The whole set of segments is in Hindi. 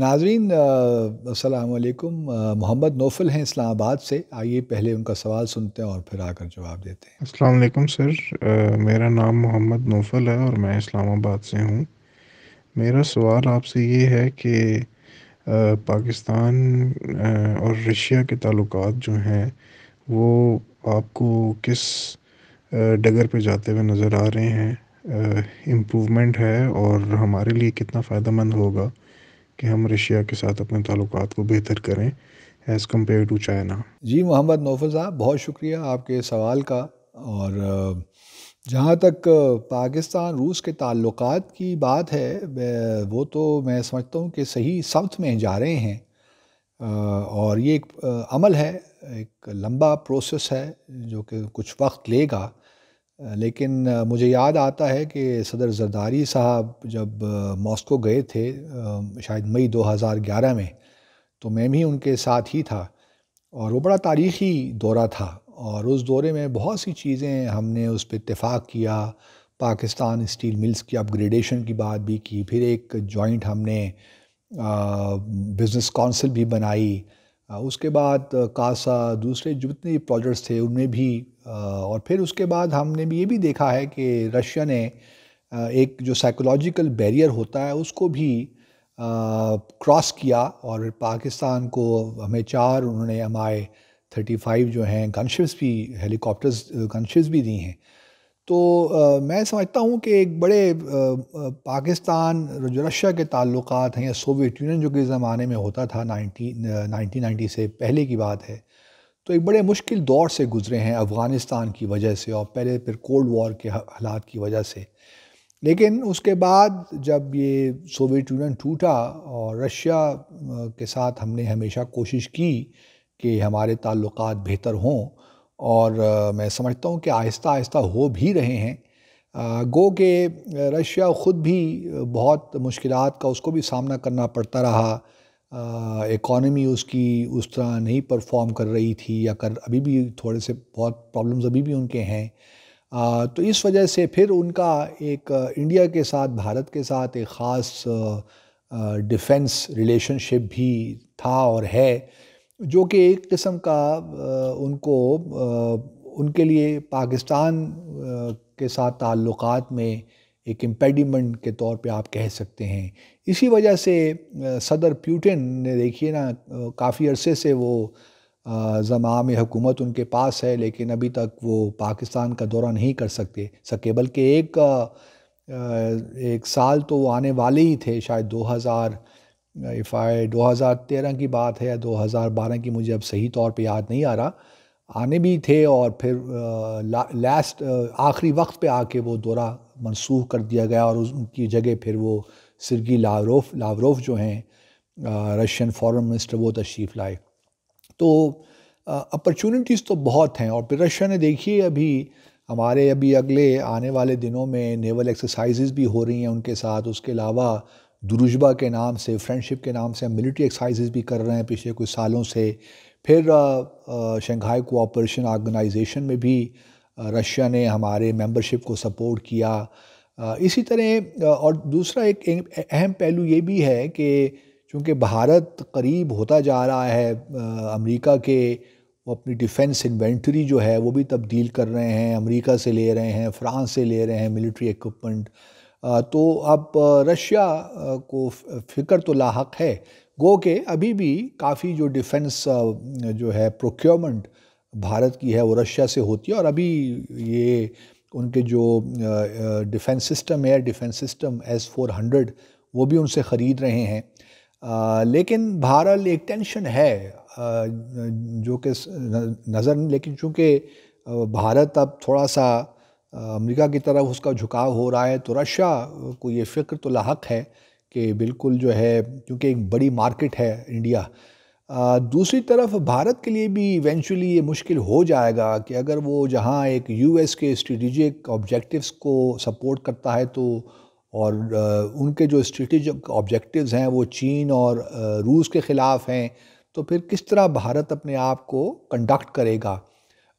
नाजरीन असलकुम मोहम्मद नोफल हैं इस्लामाबाद से आइए पहले उनका सवाल सुनते हैं और फिर आकर जवाब देते हैं असलकुम सर आ, मेरा नाम मोहम्मद नोफल है और मैं इस्लामाबाद से हूँ मेरा सवाल आपसे ये है कि पाकिस्तान आ, और रशिया के ताल्लुक जो हैं वो आपको किस डगर पे जाते हुए नज़र आ रहे हैं इम्प्रूवमेंट है और हमारे लिए कितना फ़ायदा मंद होगा कि हम रशिया के साथ अपने ताल्लुक को बेहतर करें एज़ कम्पेयर टू चाइना जी मोहम्मद नौफल साहब बहुत शुक्रिया आपके सवाल का और जहाँ तक पाकिस्तान रूस के ताल्लुक की बात है वो तो मैं समझता हूँ कि सही सम्त में जा रहे हैं और ये एक अमल है एक लंबा प्रोसेस है जो कि कुछ वक्त लेगा लेकिन मुझे याद आता है कि सदर जरदारी साहब जब मॉस्को गए थे शायद मई 2011 में तो मैं भी उनके साथ ही था और वो बड़ा तारीख़ी दौरा था और उस दौरे में बहुत सी चीज़ें हमने उस पर इतफ़ाक़ किया पाकिस्तान स्टील मिल्स की अपग्रेडेशन की बात भी की फिर एक जॉइंट हमने बिज़नेस काउंसिल भी बनाई उसके बाद कासा दूसरे जितने प्रोजेक्ट्स थे उनमें भी और फिर उसके बाद हमने भी ये भी देखा है कि रशिया ने एक जो साइकोलॉजिकल बैरियर होता है उसको भी क्रॉस किया और पाकिस्तान को हमें चार उन्होंने एम आई थर्टी फाइव जो हैं गनशिप्स भी हेलीकॉप्टर्स गनशिप्स भी दी हैं तो आ, मैं समझता हूँ कि एक बड़े आ, पाकिस्तान जो रशिया के ताल्लुक हैं या सोवियत यूनियन जो कि ज़माने में होता था नाइनटीन नाइन्टी से पहले की बात है तो एक बड़े मुश्किल दौर से गुज़रे हैं अफ़गानिस्तान की वजह से और पहले फिर कोल्ड वॉर के हालात की वजह से लेकिन उसके बाद जब ये सोवियत यूनियन टूटा और रशिया के साथ हमने हमेशा कोशिश की कि हमारे ताल्लुक बेहतर हों और आ, मैं समझता हूँ कि आहिस्ता आहिस्ता हो भी रहे हैं गो के रशिया ख़ुद भी बहुत मुश्किल का उसको भी सामना करना पड़ता रहा इकॉनमी उसकी उस तरह नहीं परफॉर्म कर रही थी या कर अभी भी थोड़े से बहुत प्रॉब्लम्स अभी भी उनके हैं आ, तो इस वजह से फिर उनका एक इंडिया के साथ भारत के साथ एक ख़ास डिफेंस रिलेशनशिप भी था और है जो कि एक किस्म का उनको उनके लिए पाकिस्तान के साथ ताल्लुक़ात में एक इम्पेडिमेंट के तौर पे आप कह सकते हैं इसी वजह से सदर प्यूटिन ने देखिए ना काफ़ी अरसे से वो जमाम हुकूमत उनके पास है लेकिन अभी तक वो पाकिस्तान का दौरा नहीं कर सकते सके बल्कि एक एक साल तो वो आने वाले ही थे शायद 2000 इफ़ आई 2013 की बात है 2012 की मुझे अब सही तौर पे याद नहीं आ रहा आने भी थे और फिर ला, लास्ट आखिरी वक्त पे आके वो दौरा मनसूख कर दिया गया और उनकी जगह फिर वो सिर्गी लावरोफ लावरोफ जो हैं रशियन फॉरेन मिनिस्टर वो तशरीफ़ लाए तो अपॉर्चुनिटीज़ तो बहुत हैं और फिर रशिया ने देखिए अभी हमारे अभी अगले आने वाले दिनों में नेवल एक्सरसाइज़ भी हो रही हैं उनके साथ उसके अलावा दुरुजबा के नाम से फ्रेंडशिप के नाम से हम मिलिट्री एक्सरसाइज भी कर रहे हैं पिछले कुछ सालों से फिर शंघाई कोऑपरेशन ऑर्गेनाइजेशन में भी रशिया ने हमारे मेंबरशिप को सपोर्ट किया इसी तरह और दूसरा एक अहम पहलू ये भी है कि चूँकि भारत करीब होता जा रहा है अमेरिका के वो अपनी डिफेंस इन्वेंट्री जो है वो भी तब्दील कर रहे हैं अमेरिका से ले रहे हैं फ्रांस से ले रहे हैं मिलिट्री इक्वमेंट तो अब रशिया को फिक्र तो लाक है गो के अभी भी काफ़ी जो डिफेंस जो है प्रोक्योरमेंट भारत की है वो रशिया से होती है और अभी ये उनके जो डिफेंस सिस्टम है defence system S four hundred वो भी उनसे ख़रीद रहे हैं लेकिन भारत एक टेंशन है जो कि नज़र लेकिन चूँकि भारत अब थोड़ा सा अमेरिका की तरफ उसका झुकाव हो रहा है तो रशिया को ये फ़िक्र तो लाक है कि बिल्कुल जो है क्योंकि एक बड़ी मार्केट है इंडिया दूसरी तरफ भारत के लिए भी इवेंचुअली ये मुश्किल हो जाएगा कि अगर वो जहाँ एक यूएस के स्ट्रेटिजिक ऑब्जेक्टिव्स को सपोर्ट करता है तो और उनके जो स्ट्रेटिजिक ऑब्जेक्टिव्स हैं वो चीन और रूस के ख़िलाफ़ हैं तो फिर किस तरह भारत अपने आप को कंडक्ट करेगा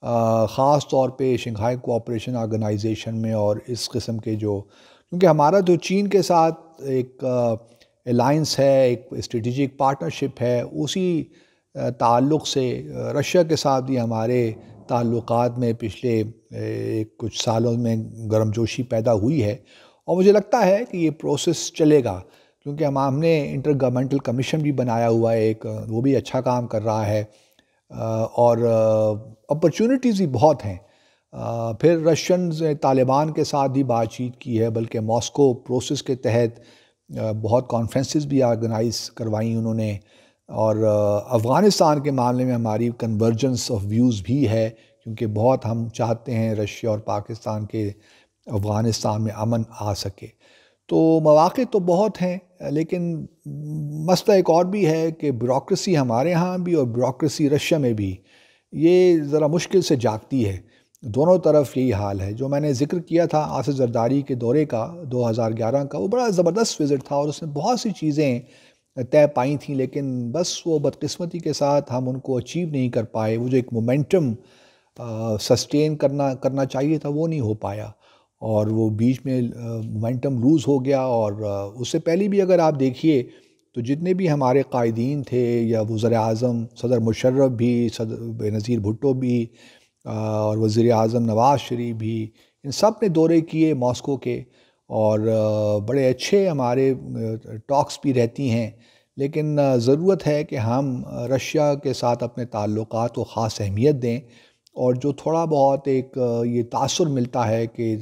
ख़ास तौर पे शंघाई कोऑपरेशन ऑर्गेनाइजेशन में और इस किस्म के जो क्योंकि हमारा जो चीन के साथ एक अलाइंस है एक स्ट्रेटिजिक पार्टनरशिप है उसी ताल्लुक़ से रशिया के साथ भी हमारे ताल्लुक़ में पिछले कुछ सालों में गर्मजोशी पैदा हुई है और मुझे लगता है कि ये प्रोसेस चलेगा क्योंकि हम हमने इंटर गवर्नमेंटल कमीशन भी बनाया हुआ है एक वो भी अच्छा काम कर रहा है और अपॉर्चुनिटीज़ भी बहुत हैं फिर रशियन तालिबान के साथ भी बातचीत की है बल्कि मॉस्को प्रोसेस के तहत बहुत कॉन्फ्रेंसेस भी ऑर्गेनाइज करवाई उन्होंने और अफ़गानिस्तान के मामले में हमारी कन्वर्जेंस ऑफ व्यूज़ भी है क्योंकि बहुत हम चाहते हैं रशिया और पाकिस्तान के अफ़गानिस्तान में अमन आ सके तो मौाक़े तो बहुत हैं लेकिन मसला एक और भी है कि ब्रोक्रेसी हमारे यहाँ भी और ब्रोक्रेसी रशिया में भी ये ज़रा मुश्किल से जागती है दोनों तरफ यही हाल है जो मैंने जिक्र किया था आसिफ जरदारी के दौरे का 2011 का वो बड़ा ज़बरदस्त विज़िट था और उसने बहुत सी चीज़ें तय पाई थी लेकिन बस वो बदकस्मती के साथ हम उनको अचीव नहीं कर पाए वो जो एक मोमेंटम सस्टेन करना करना चाहिए था वो नहीं हो पाया और वो बीच में मोमेंटम लूज़ हो गया और उससे पहले भी अगर आप देखिए तो जितने भी हमारे कायदीन थे या वज़र अजम सदर मुशर्रफ भी सदर बेनज़ीर भुट्टो भी और वज़ी अजम नवाज़ शरीफ भी इन सब ने दौरे किए मॉस्को के और बड़े अच्छे हमारे टॉक्स भी रहती हैं लेकिन ज़रूरत है कि हम रशिया के साथ अपने ताल्लुकात को ख़ास अहमियत दें और जो थोड़ा बहुत एक ये तासर मिलता है कि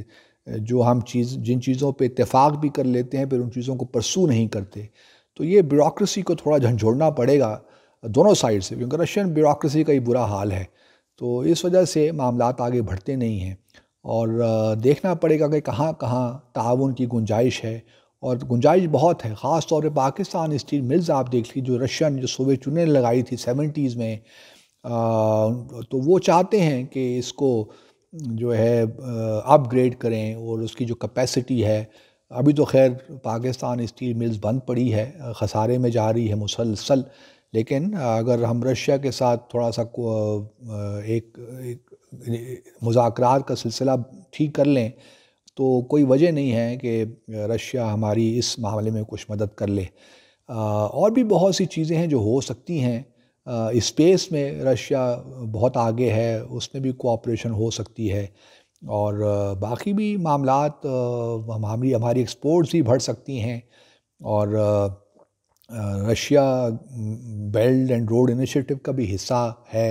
जो हम चीज़ जिन चीज़ों पे इतफ़ाक़ भी कर लेते हैं फिर उन चीज़ों को परसू नहीं करते तो ये ब्यूरोसी को थोड़ा झंझोड़ना पड़ेगा दोनों साइड से क्योंकि रशियन ब्यूरोसी का ही बुरा हाल है तो इस वजह से मामला आगे बढ़ते नहीं हैं और देखना पड़ेगा कि कहाँ कहाँ ताउन की गुंजाइश है और गुंजाइश बहुत है ख़ास तौर पर पाकिस्तान स्टील मिल्स आप देख लीजिए जो रशियन जो सोवियत यूनियन लगाई थी सेवेंटीज़ में तो वो चाहते हैं कि इसको जो है अपग्रेड करें और उसकी जो कैपेसिटी है अभी तो खैर पाकिस्तान स्टील मिल्स बंद पड़ी है खसारे में जा रही है मुसलसल लेकिन अगर हम रशिया के साथ थोड़ा सा एक, एक मुजाकर का सिलसिला ठीक कर लें तो कोई वजह नहीं है कि रशिया हमारी इस मामले में कुछ मदद कर ले और भी बहुत सी चीज़ें हैं जो हो सकती हैं स्पेस में रशिया बहुत आगे है उसमें भी कोऑपरेशन हो सकती है और बाकी भी मामला हमारी हमारी एक्सपोर्ट्स भी बढ़ सकती हैं और Russia belt and road initiative का भी हिस्सा है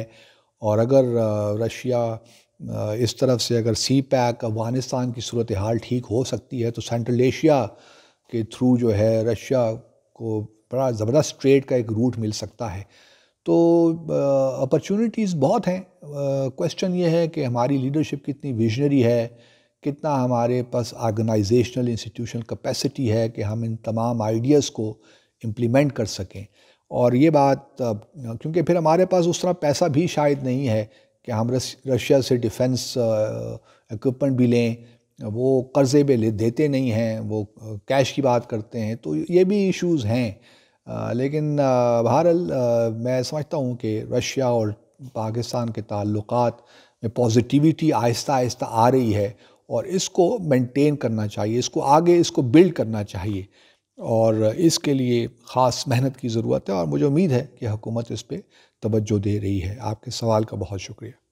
और अगर रशिया इस तरफ से अगर सी पैक अफ़गानिस्तान की सूरत हाल ठीक हो सकती है तो सेंट्रल एशिया के थ्रू जो है रशिया को बड़ा ज़बरदस्त ट्रेड का एक रूट मिल सकता है तो अपॉर्चुनिटीज़ बहुत हैं क्वेश्चन ये है कि हमारी लीडरशिप कितनी विजनरी है कितना हमारे पास ऑर्गेनाइजेशनल इंस्टीट्यूशनल कैपेसिटी है कि हम इन तमाम आइडियाज़ को इम्प्लीमेंट कर सकें और ये बात क्योंकि फिर हमारे पास उस तरह पैसा भी शायद नहीं है कि हम रशिया से डिफेंस इक्विपमेंट भी लें वो कर्ज़े पे ले देते नहीं हैं वो कैश की बात करते हैं तो ये भी इश्यूज़ हैं लेकिन बहरहाल मैं समझता हूँ कि रशिया और पाकिस्तान के ताल्लुक में पॉजिटिविटी आहिस्ता आहिस्ता आ रही है और इसको मेंटेन करना चाहिए इसको आगे इसको बिल्ड करना चाहिए और इसके लिए ख़ास मेहनत की ज़रूरत है और मुझे उम्मीद है कि हुकूमत इस पर तोज्जो दे रही है आपके सवाल का बहुत शुक्रिया